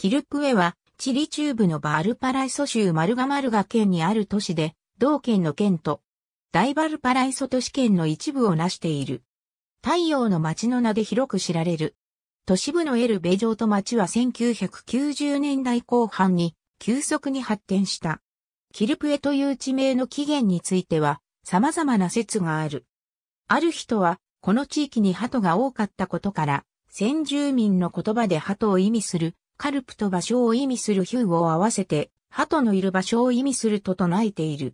キルクエは、チリ中部のバルパライソ州マルガマルガ県にある都市で、同県の県と、大バルパライソ都市圏の一部を成している。太陽の街の名で広く知られる。都市部のエルベ城と町は1990年代後半に急速に発展した。キルプエという地名の起源については様々な説がある。ある人はこの地域に鳩が多かったことから先住民の言葉で鳩を意味するカルプと場所を意味するヒューを合わせて、鳩のいる場所を意味すると唱えている。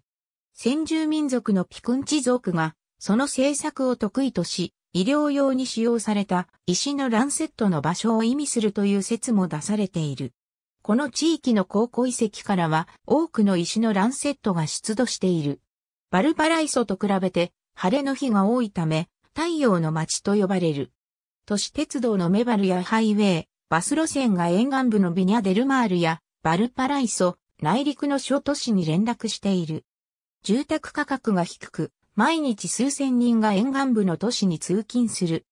先住民族のピクンチ族が、その製作を得意とし、医療用に使用された石のランセットの場所を意味するという説も出されている。この地域の考古遺跡からは多くの石のランセットが出土している。バルパライソと比べて晴れの日が多いため太陽の街と呼ばれる。都市鉄道のメバルやハイウェイ、バス路線が沿岸部のビニャデルマールやバルパライソ、内陸の小都市に連絡している。住宅価格が低く、毎日数千人が沿岸部の都市に通勤する。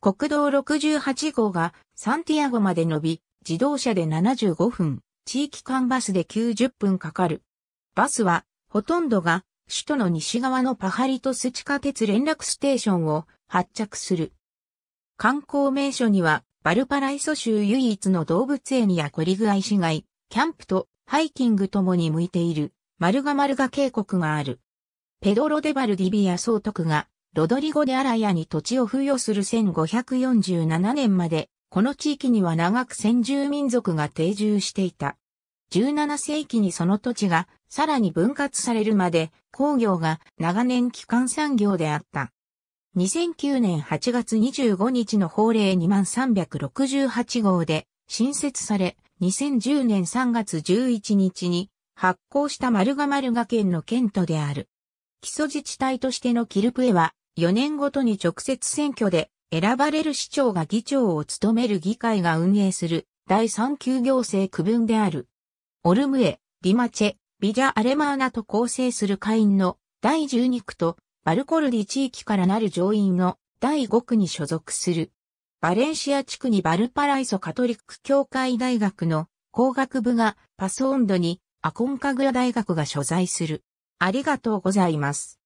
国道68号がサンティアゴまで伸び、自動車で75分、地域間バスで90分かかる。バスは、ほとんどが、首都の西側のパハリとス地下鉄連絡ステーションを発着する。観光名所には、バルパライソ州唯一の動物園やコリグアイ市街、キャンプとハイキングともに向いている、マルガマルガ渓谷がある。ペドロ・デ・バルディビア総督が、ロドリゴ・デ・アラヤに土地を付与する1547年まで、この地域には長く先住民族が定住していた。17世紀にその土地がさらに分割されるまで工業が長年基幹産業であった。2009年8月25日の法令2368号で新設され、2010年3月11日に発行した丸が丸が県の県都である。基礎自治体としてのキルプエは、4年ごとに直接選挙で選ばれる市長が議長を務める議会が運営する第3級行政区分である。オルムエ、リマチェ、ビジャ・アレマーナと構成する会員の第12区とバルコルディ地域からなる上院の第5区に所属する。バレンシア地区にバルパライソカトリック教会大学の工学部がパソオンドにアコンカグラ大学が所在する。ありがとうございます。